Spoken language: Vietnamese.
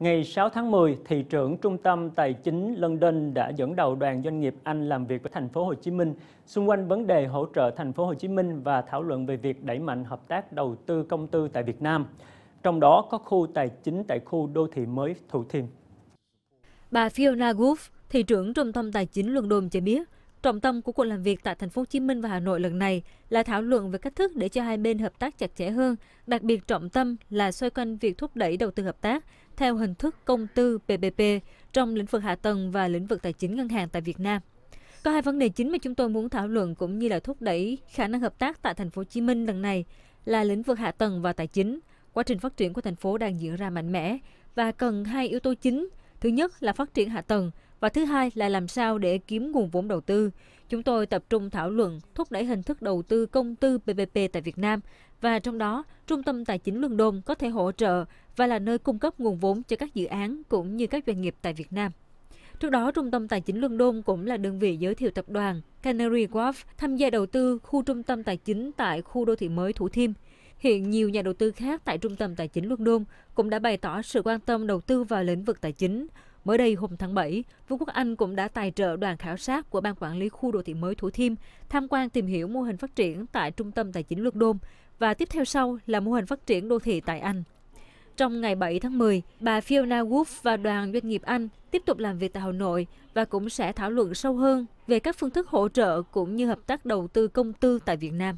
Ngày 6 tháng 10, thị trưởng trung tâm tài chính London đã dẫn đầu đoàn doanh nghiệp Anh làm việc với thành phố Hồ Chí Minh xung quanh vấn đề hỗ trợ thành phố Hồ Chí Minh và thảo luận về việc đẩy mạnh hợp tác đầu tư công tư tại Việt Nam. Trong đó có khu tài chính tại khu đô thị mới Thủ Thiêm. Bà Fiona Wolf, thị trưởng trung tâm tài chính London cho biết, Trọng tâm của cuộc làm việc tại Thành phố Hồ Chí Minh và Hà Nội lần này là thảo luận về cách thức để cho hai bên hợp tác chặt chẽ hơn, đặc biệt trọng tâm là xoay quanh việc thúc đẩy đầu tư hợp tác theo hình thức công tư PPP trong lĩnh vực hạ tầng và lĩnh vực tài chính ngân hàng tại Việt Nam. Có hai vấn đề chính mà chúng tôi muốn thảo luận cũng như là thúc đẩy khả năng hợp tác tại Thành phố Hồ Chí Minh lần này là lĩnh vực hạ tầng và tài chính. Quá trình phát triển của thành phố đang diễn ra mạnh mẽ và cần hai yếu tố chính. Thứ nhất là phát triển hạ tầng, và thứ hai là làm sao để kiếm nguồn vốn đầu tư. Chúng tôi tập trung thảo luận thúc đẩy hình thức đầu tư công tư PPP tại Việt Nam và trong đó Trung tâm Tài chính London có thể hỗ trợ và là nơi cung cấp nguồn vốn cho các dự án cũng như các doanh nghiệp tại Việt Nam. Trước đó, Trung tâm Tài chính London cũng là đơn vị giới thiệu tập đoàn Canary Wharf tham gia đầu tư khu trung tâm tài chính tại khu đô thị mới Thủ Thiêm. Hiện nhiều nhà đầu tư khác tại Trung tâm Tài chính London cũng đã bày tỏ sự quan tâm đầu tư vào lĩnh vực tài chính. Mới đây hôm tháng 7, Vương quốc Anh cũng đã tài trợ đoàn khảo sát của Ban Quản lý Khu đô thị mới Thủ Thiêm tham quan tìm hiểu mô hình phát triển tại Trung tâm Tài chính London và tiếp theo sau là mô hình phát triển đô thị tại Anh. Trong ngày 7 tháng 10, bà Fiona Wolf và đoàn doanh nghiệp Anh tiếp tục làm việc tại Hà Nội và cũng sẽ thảo luận sâu hơn về các phương thức hỗ trợ cũng như hợp tác đầu tư công tư tại Việt Nam.